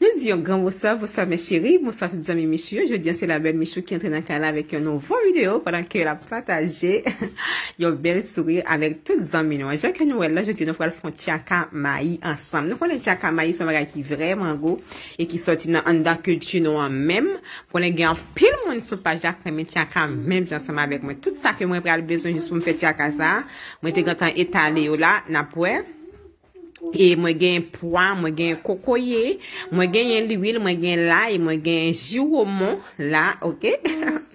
Yo zi yo gran moussa, moussa mè chéri, moussa sot zanmè mè chou, yo jodi an se la bel mè chou ki entre nan kanal avèk yo nouvo videyo padan ke la pataje yo bel souri avèk tout zanmè nouan. Yo kè nouè la jodi nou fòl fòl fòl tchaka mayi ansam. Nou konen tchaka mayi son bagay ki vreman go, e ki soti nan an da kèdjou nouan mèm. Ponen gen an pil moun sou pa jake mè tchaka mèm jansama avèk mwen. Tout sa ke mwen pre al bezon jous pou mwè fè tchaka sa, mwen te gantan etale yo la napwè. E mwen gen yon pwa, mwen gen yon kokoye, mwen gen yon liwil, mwen gen la, e mwen gen yon jywo moun, la, ok?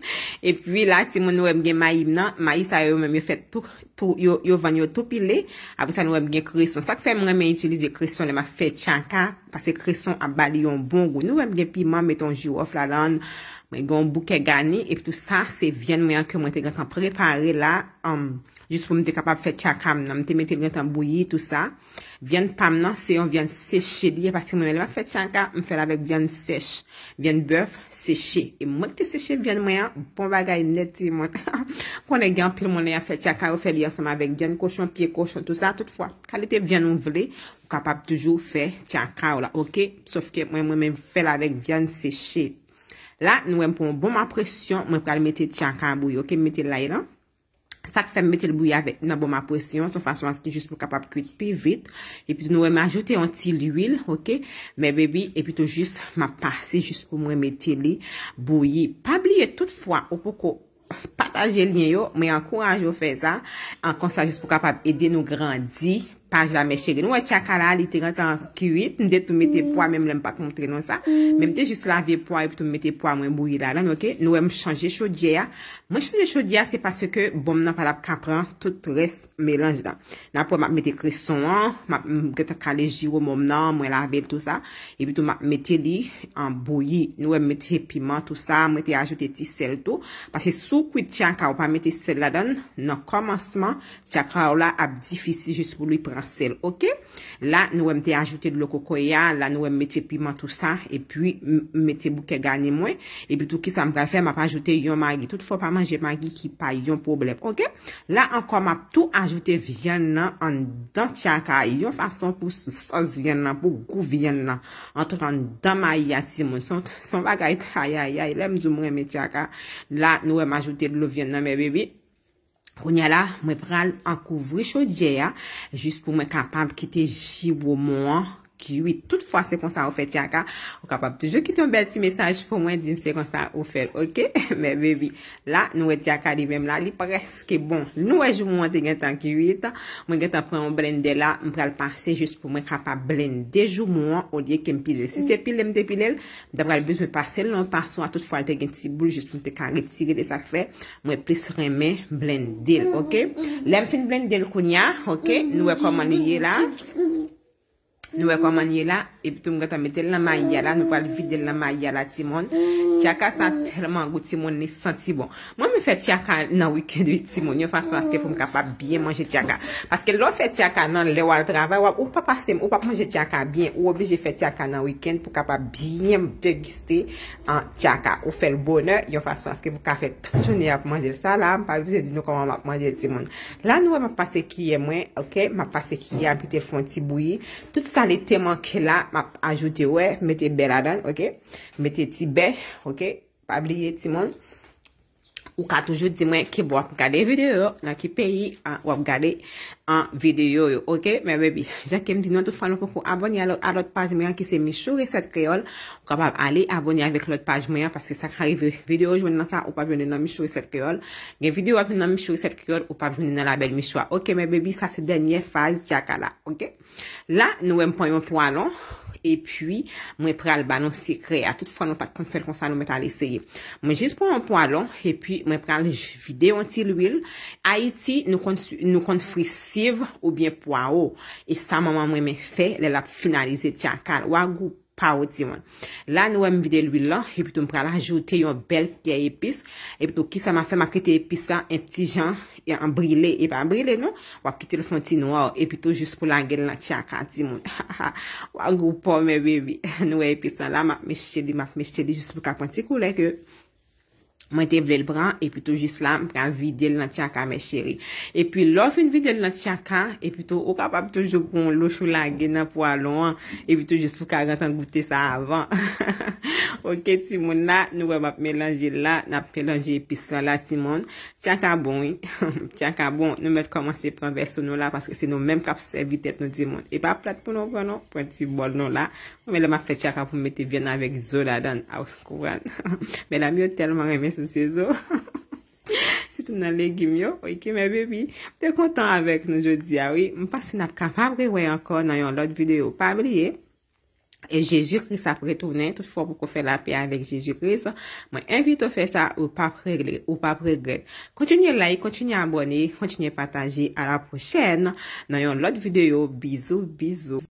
E pi la, ti mwen nou wèm gen mayi mnan, mayi sa yon mwen mwen fèt tou, tou, yon van yon tou pile, api sa nou wèm gen kreson. Sa k fè mwen mwen itilize kreson, lè mwen fèt chanka, pase kreson a bali yon bon, goun nou wèm gen piman, meton jywo off la lan, mwen gen yon bouke gani, e pi tout sa, se vyen mwen anke mwen te gantan prepare la, amm. Just pou mwen te kapab fè tchaka mnen. Mwen te mette mwen te mbouye tout sa. Vyen pam nan se yon vyen seche diye. Paske mwen mwen fè tchaka mwen fè lavek vyen seche. Vyen bèf seche. E mwen te seche vyen mwen yon. Pon bagay neti mwen. Pon le gen pli mwen lè yon fè tchaka ou fè diye. Sama vek vyen kochon, piye kochon tout sa tout fwa. Kalite vyen mwen vle. Ou kapab toujou fè tchaka ou la. Ok. Sof ke mwen mwen mwen fè lavek vyen seche. La nou bon mwen pou mwen bon mwen presyon. Sak fèm metèl bouye avèk nan bon ma pwesyon, sou fasyon anse ki jous pou kapap kuit pi vit, epi tou nou wè mè ajoute an ti l'uil, ok, mè bebi, epi tou jous mè parse jous pou mè metèli bouye. Pabliye tout fwa, ou pou ko pataje l'nyen yo, mè an kouraj yo fè zan, an konsa jous pou kapap edè nou grandi, kaj la me chegi. Nou wè chaka la, litera tan kiwit, mdè tou mette po a, mèm lèm pa kontre nou sa. Mèm te jis la ve po a epi tou mette po a mwen bouyi la lan. Nou wèm chanje chodye a. Mwen chanje chodye a se pase ke bom nan palap ka pran tout res melanj dan. Nan pou mwen mette kreson an, mwen ketakale jiro non, moun nan, mwen lave tout sa. Epi tou mwen mette li an bouyi. Nou wèm mette piment tout sa, mwen te ajoute ti sel tou. Pase sou kou tiyan ka ou pa mette sel non, la dan, nan komansman, chaka ou la ap difisi sel. Ok? La nou wèm te ajoute dlo koko ya. La nou wèm mette piment tout sa. E pwi mette bouke gani mwen. E pwi tout ki sa mga fè mwa pa ajoute yon magi. Tout fwa pa manje magi ki pa yon problem. Ok? La ankom ap tout ajoute vyen nan an dan tchaka. Yon fason pou sos vyen nan. Pou kou vyen nan. Antran dan maya ti mwen. Son bagay tra ya ya yon mzou mwen mettyaka. La nou wèm ajoute dlo vyen nan. Mè bebe Prounya la, mwen pral an kouvri chou dje ya, jist pou mwen kapab kite ji wou moun an. ki wite. Tout fwa se kon sa wafet jaka, w kapap toujou ki te yon bel ti mesaj pou mwen di mse kon sa wafet. Ok? Me bebi, la nou wè jaka di wèm la li preske bon. Nou wè jou mwen te gen tan ki wite. Mwen gen tan prè mwen blende la. Mwen pral pase jist pou mwen kapap blende jou mwen. O diye kem pile. Si se pile mwen te pile, mwen pral bezwe pase lè. Mwen paswa tout fwa te gen ti boul jist pou mwen te karitire de sakfe. Mwen plis remè blende dil. Ok? Mm-hmm, lè mwen fin blende dil koun ya. Ok? Nou wè koman yè la. Nou e koman ye la, e bitou m gata metel nan maya la, nou pal vide del nan maya la timon. Tjaka sa telman gout timon, ne senti bon. Mwen me fet tjaka nan wikend we tjaka, yon fason aske pou m kapap byen manje tjaka. Paske lò fet tjaka nan lewal travay wap, ou pa pase m, ou pa manje tjaka byen, ou obi je fet tjaka nan wikend pou kapap byen m degiste an tjaka. Ou fel bonè, yon fason aske pou kafe tout jouni ap manje l salam, pa vi se di nou koman ap manje l timon. La nou e m ap pase kiye mwen, ok, m ap pase kiye abite l fon tibouye, tout sa. li teman ke la, map ajoute we, mette bel adan, ok, mette ti bel, ok, pa bliye ti mon, Ou ka toujou di mwen ki bo ap gade videyo yo, la ki peyi an wap gade an videyo yo, okey? Men bebi, jakem di nou an tou fwano pou pou abonye alot page mwen an ki se Michou Reset Kriol. Ou kapab ali abonye avik lot page mwen an, paske sa kare videyo jwen nan sa ou pap jwene nan Michou Reset Kriol. Gen videyo wap nan Michou Reset Kriol ou pap jwene nan label Michou a. Okey, men bebi, sa se denye faze jaka la, okey? La, nou wèm pon yon pou alon. E pwi mwen pre al banon sikre. A tout fwa nou pat kon fèl kon sa nou met al eseye. Mwen jis pou an po alon. E pwi mwen pre al videon ti l'ouil. A iti nou kon frisiv ou bien po a ou. E sa maman mwen mè fè. Lè la pou finalize tia. Kal wagoup. Pa ou ti moun. La noue m vide lwi lan. E pito m prala ajoute yon bel kye epis. E pito ki sa ma fe makite epis lan. En pti jan. En brile. E pa en brile nou. Wap kite l fonte nou. E pito jis pou la gen lan tiyak an ti moun. Wap goupon me bebi. Noue epis lan. La maf mes chedi. Maf mes chedi. Jis pou kapon ti koulek yo. Mwen te vle lbran, e pwito jis la, mwen pran vide l nan tchaka mwen cheri. E pwit lor fin vide l nan tchaka, e pwito ou kapap tojou bon, lo chou la gen nan po alon, e pwito jis pou 40 an goute sa avan. Ok, ti moun la, nou wè map melanje la, nap melanje epi sa la ti moun. Tchaka bon, tchaka bon, nou met komanse pran versou nou la, paske se nou menm kap se vitet nou ti moun. E pa plat pou nou pran nou, pran ti bol nou la. Mwen lè map fè tchaka pou mette vyen avèk zola dan, a sezo. Se tou nan legim yo, wiki me bebi. Te kontan avek nou jodi ya. Ah Mpase nap kapabri wè ankon nan yon lot videyo. Pabri ye. E je jiris apre tou vnen. Tou fòm pou kou fè la pey avèk je jiris. Mwen envi tou fè sa ou pap regle. Ou pap regle. Kontinye like, kontinye abonni, kontinye pataji. A la prochen. Nan yon lot videyo. Bizou, bizou.